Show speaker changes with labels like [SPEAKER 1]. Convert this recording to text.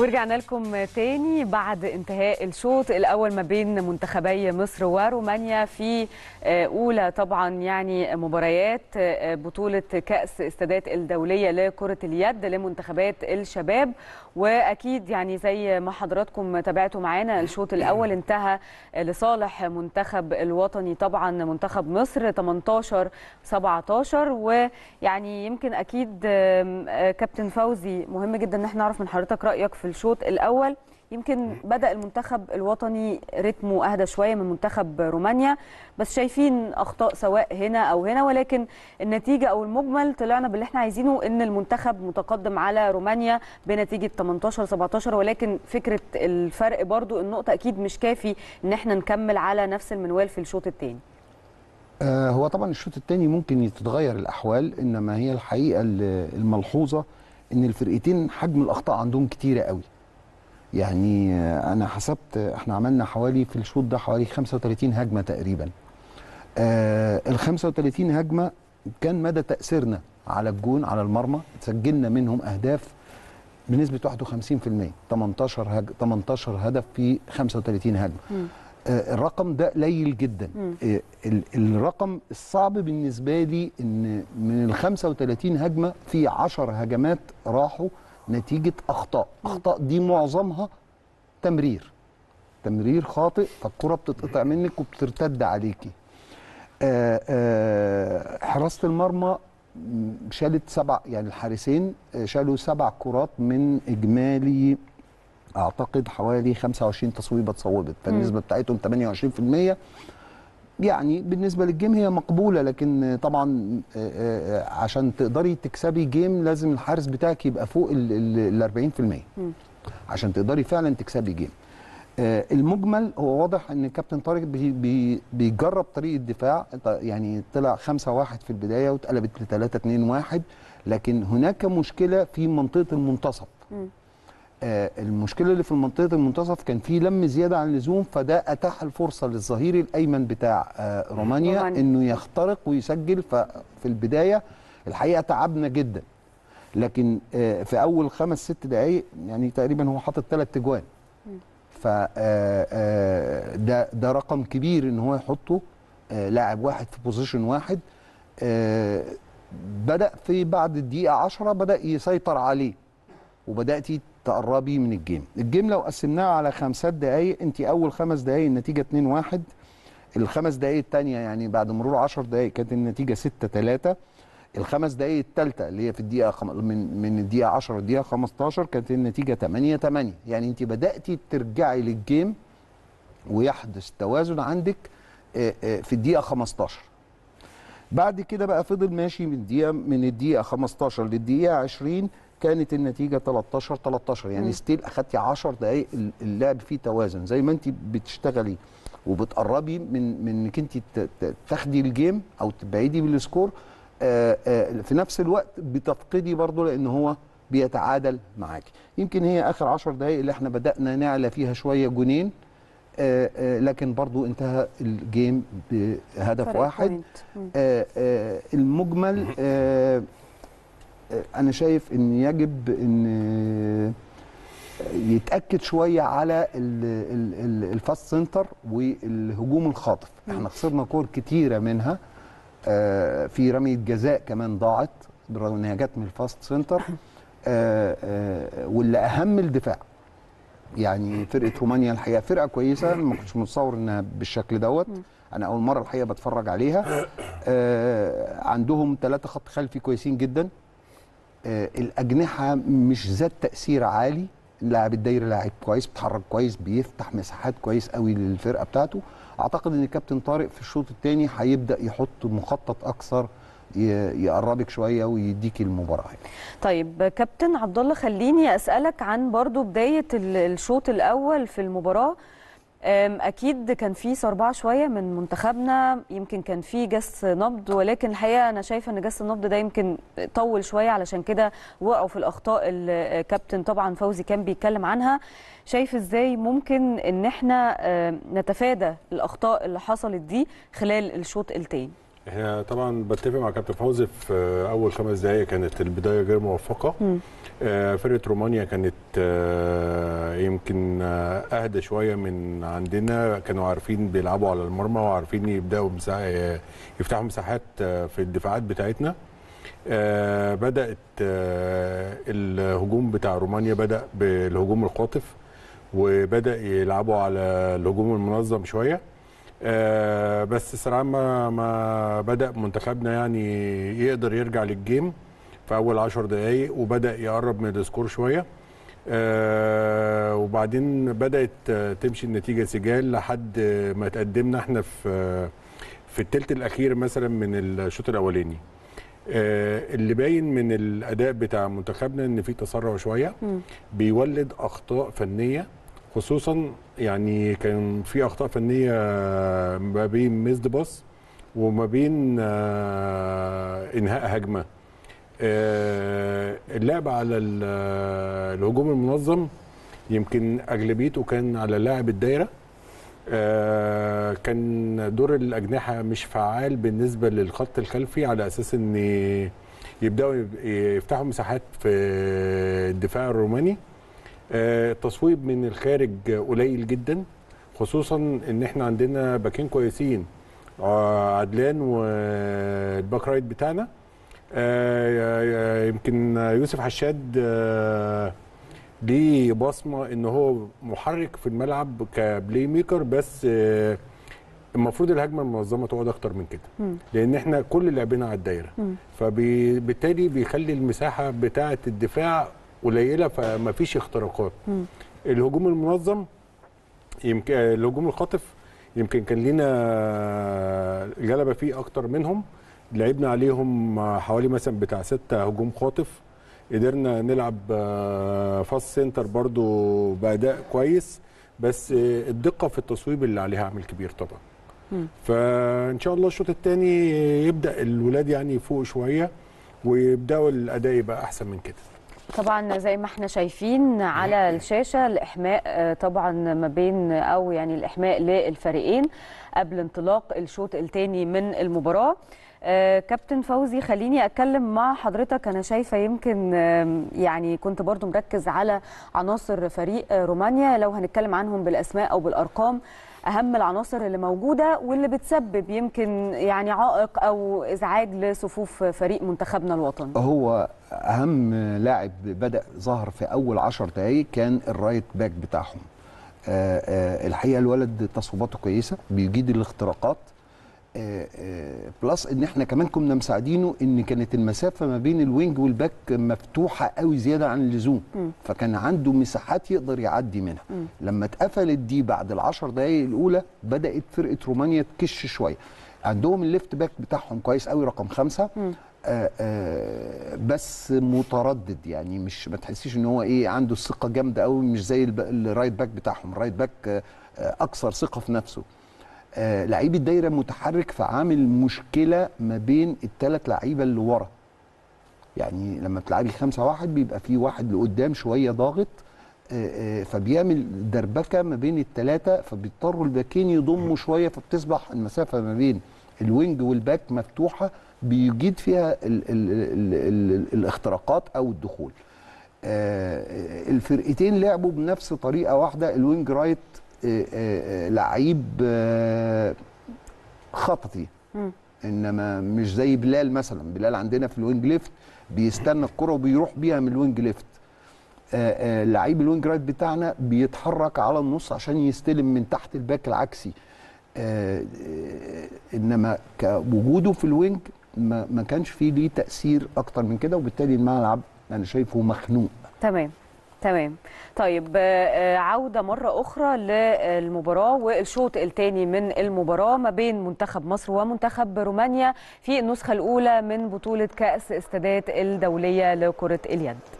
[SPEAKER 1] ورجعنا لكم تاني بعد انتهاء الشوط الاول ما بين منتخبي مصر ورومانيا في آه، اولى طبعا يعني مباريات آه، بطوله كاس السادات الدوليه لكره اليد لمنتخبات الشباب واكيد يعني زي ما حضراتكم تابعتوا معانا الشوط الاول انتهى لصالح منتخب الوطني طبعا منتخب مصر 18 17 ويعني يمكن اكيد آه، كابتن فوزي مهم جدا ان احنا نعرف من حضرتك رايك في الشوط الاول يمكن بدا المنتخب الوطني رتمه اهدى شويه من منتخب رومانيا بس شايفين اخطاء سواء هنا او هنا ولكن النتيجه او المجمل طلعنا باللي احنا عايزينه ان المنتخب متقدم على رومانيا بنتيجه 18 17 ولكن فكره الفرق برضو النقطه اكيد مش كافي ان احنا نكمل على نفس المنوال في الشوط الثاني
[SPEAKER 2] آه، هو طبعا الشوط الثاني ممكن تتغير الاحوال انما هي الحقيقه الملحوظه ان الفرقتين حجم الاخطاء عندهم كتيره قوي يعني انا حسبت احنا عملنا حوالي في الشوط ده حوالي 35 هجمه تقريبا آه ال 35 هجمه كان مدى تاثيرنا على الجون على المرمى سجلنا منهم اهداف بنسبه 51% 18 هج... 18 هدف في 35 هجمه آه، الرقم ده قليل جدا آه، الرقم الصعب بالنسبه لي ان من ال 35 هجمه في 10 هجمات راحوا نتيجه اخطاء اخطاء دي معظمها تمرير تمرير خاطئ فالكره بتتقطع منك وبترتد عليكي آه، حراسه المرمى شالت سبع يعني الحارسين شالوا سبع كرات من اجمالي اعتقد حوالي 25 تصويبه اتصوبت فالنسبه بتاعتهم 28% يعني بالنسبه للجيم هي مقبوله لكن طبعا آه، آه، عشان تقدري تكسبي جيم لازم الحارس بتاعك يبقى فوق ال 40% عشان تقدري فعلا تكسبي جيم آه، المجمل هو واضح ان كابتن طارق بي بيجرب طريقه دفاع يعني طلع 5 1 في البدايه واتقلبت ل 3 2 1 لكن هناك مشكله في منطقه المنتصف آه، المشكله اللي في منطقه المنتصف كان في لم زياده عن اللزوم فده اتاح الفرصه للظهير الايمن بتاع آه، رومانيا انه يخترق ويسجل ففي البدايه الحقيقه تعبنا جدا لكن آه، في اول خمس ست دقائق يعني تقريبا هو حاطط ثلاث تجوان ف ده ده رقم كبير ان هو يحطه لاعب واحد في بوزيشن واحد بدا في بعد الدقيقه 10 بدا يسيطر عليه وبدات تقربي من الجيم الجيم لو قسمناها على خمسات دقايق انت اول خمس دقايق النتيجه 2 1 الخمس دقايق الثانيه يعني بعد مرور 10 دقايق كانت النتيجه 6 3 الخمس دقايق الثالثه اللي هي في الدقيقه من من الدقيقه 10 للدقيقه 15 كانت النتيجه 8 8 يعني انت بداتي ترجعي للجيم ويحدث توازن عندك في الدقيقه 15 بعد كده بقى فضل ماشي من الدقيقه من الدقيقه 15 للدقيقه 20 كانت النتيجه 13 13 يعني ستيل اخدتي 10 دقائق اللعب فيه توازن زي ما انت بتشتغلي وبتقربي من من انك انت تاخدي الجيم او تبعدي بالسكور في نفس الوقت بتفقدي برضه لان هو بيتعادل معاكي يمكن هي اخر 10 دقائق اللي احنا بدانا نعلى فيها شويه جونين لكن برضو انتهى الجيم بهدف واحد المجمل انا شايف ان يجب ان آه، يتاكد شويه على الفاست سنتر والهجوم الخاطف احنا خسرنا كور كتيره منها آه، في رميه جزاء كمان ضاعت بالرغم انها جت من الفاست آه، سنتر واللي اهم الدفاع يعني فرقه رومانيا الحقيقه فرقه كويسه ما كنتش متصور انها بالشكل دوت انا اول مره الحقيقه بتفرج عليها عندهم ثلاثه خط خلفي كويسين جدا آه، الاجنحه مش ذات تاثير عالي اللاعب الدايري لاعب كويس بيتحرك كويس بيفتح مساحات كويس قوي للفرقه بتاعته اعتقد ان الكابتن طارق في الشوط الثاني هيبدا يحط مخطط اكثر يقربك شويه ويديك المباراه يعني.
[SPEAKER 1] طيب كابتن عبد الله خليني اسالك عن برضو بدايه الشوط الاول في المباراه اكيد كان في صربعه شويه من منتخبنا يمكن كان في جس نبض ولكن الحقيقه انا شايفه ان جس النبض ده يمكن طول شويه علشان كده وقعوا في الاخطاء الكابتن طبعا فوزي كان بيتكلم عنها شايف ازاي ممكن ان احنا نتفادى الاخطاء اللي حصلت دي خلال الشوط الثاني
[SPEAKER 3] احنا طبعا بتفق مع كابتن فوزي في اول خمس دقائق كانت البدايه غير موفقه آه، فرقه رومانيا كانت آه، يمكن آه، اهدى شويه من عندنا كانوا عارفين بيلعبوا على المرمى وعارفين يبداوا يفتحوا مساحات في الدفاعات بتاعتنا بدات الهجوم بتاع رومانيا بدا بالهجوم القاطف وبدا يلعبوا على الهجوم المنظم شويه آه، بس سرعان ما ما بدا منتخبنا يعني يقدر يرجع للجيم في اول 10 دقائق وبدا يقرب من السكور شويه آه وبعدين بدات تمشي النتيجه سجال لحد ما تقدمنا احنا في في الثلث الاخير مثلا من الشوط الاولاني آه اللي باين من الاداء بتاع منتخبنا ان في تسرع شويه بيولد اخطاء فنيه خصوصا يعني كان في اخطاء فنيه ما بين ميزد باص وما بين آه، انهاء هجمه آه، اللعب على آه، الهجوم المنظم يمكن اغلبيته كان على لاعب الدايره كان دور الاجنحه مش فعال بالنسبه للخط الخلفي على اساس ان يبداوا يفتحوا مساحات في الدفاع الروماني التصويب آه، من الخارج قليل جدا خصوصا ان احنا عندنا باكين كويسين آه، عدلان والباك رايت بتاعنا آه، يمكن يوسف حشاد ليه بصمه ان هو محرك في الملعب كبلاي ميكر بس المفروض الهجمه المنظمه تقعد اكتر من كده لان احنا كل لعبنا على الدايره فبالتالي بيخلي المساحه بتاعه الدفاع قليله فما فيش اختراقات الهجوم المنظم يمكن الهجوم الخاطف يمكن كان لينا جلبه فيه اكتر منهم لعبنا عليهم حوالي مثلا بتاع ستة هجوم خاطف قدرنا نلعب فاست آه، سنتر برضو باداء كويس بس آه، الدقه في التصويب اللي عليها عامل كبير طبعا فان شاء الله الشوط الثاني يبدا الولاد يعني يفوق شويه ويبداوا الاداء يبقى احسن من كده
[SPEAKER 1] طبعا زي ما احنا شايفين على الشاشه الاحماء آه، طبعا ما بين آه، او يعني الاحماء للفريقين قبل انطلاق الشوط الثاني من المباراه آه، كابتن فوزي خليني اتكلم مع حضرتك انا شايفه يمكن يعني كنت برضو مركز على عناصر فريق رومانيا لو هنتكلم عنهم بالاسماء او بالارقام اهم العناصر اللي موجوده واللي بتسبب يمكن يعني عائق او ازعاج لصفوف فريق منتخبنا الوطني
[SPEAKER 2] هو اهم لاعب بدا ظهر في اول 10 دقائق كان الرايت باك بتاعهم آه، آه، الحقيقه الولد تصوباته كويسه بيجيد الاختراقات بلس آه، آه، ان احنا كمان كنا مساعدينه ان كانت المسافه ما بين الوينج والباك مفتوحه قوي زياده عن اللزوم فكان عنده مساحات يقدر يعدي منها لما اتقفلت دي بعد العشر دقائق الاولى بدات فرقه رومانيا تكش شويه عندهم الليفت باك بتاعهم كويس قوي رقم خمسة آآ آآ آه، بس متردد يعني مش ما تحسيش ان هو ايه عنده الثقه جامده قوي مش زي الرايت باك بتاعهم الرايت باك اكثر ثقه في نفسه آه، لعيب الدايره متحرك فعامل مشكله ما بين الثلاث لعيبه اللي ورا يعني لما بتلعبي خمسة واحد بيبقى في واحد لقدام شويه ضاغط آه، آه، فبيعمل دربكه ما بين الثلاثه فبيضطروا الباكين يضموا شويه فبتصبح المسافه ما بين الوينج والباك مفتوحه بيجيد فيها الـ الـ الـ الاختراقات او الدخول الفرقتين لعبوا بنفس طريقه واحده الوينج رايت لعيب آه، خططي انما مش زي بلال مثلا بلال عندنا في الوينج ليفت بيستنى الكره وبيروح بيها من الوينج ليفت آه، آه، لعيب الوينج رايت بتاعنا بيتحرك على النص عشان يستلم من تحت الباك العكسي انما كوجوده في الوينج ما كانش فيه ليه تاثير اكتر من كده وبالتالي الملعب انا شايفه مخنوق
[SPEAKER 1] تمام تمام طيب آه، آه، عودة مرة أخرى للمباراة والشوط الثاني من المباراة ما بين منتخب مصر ومنتخب رومانيا في النسخة الأولى من بطولة كأس السادات الدولية لكرة اليد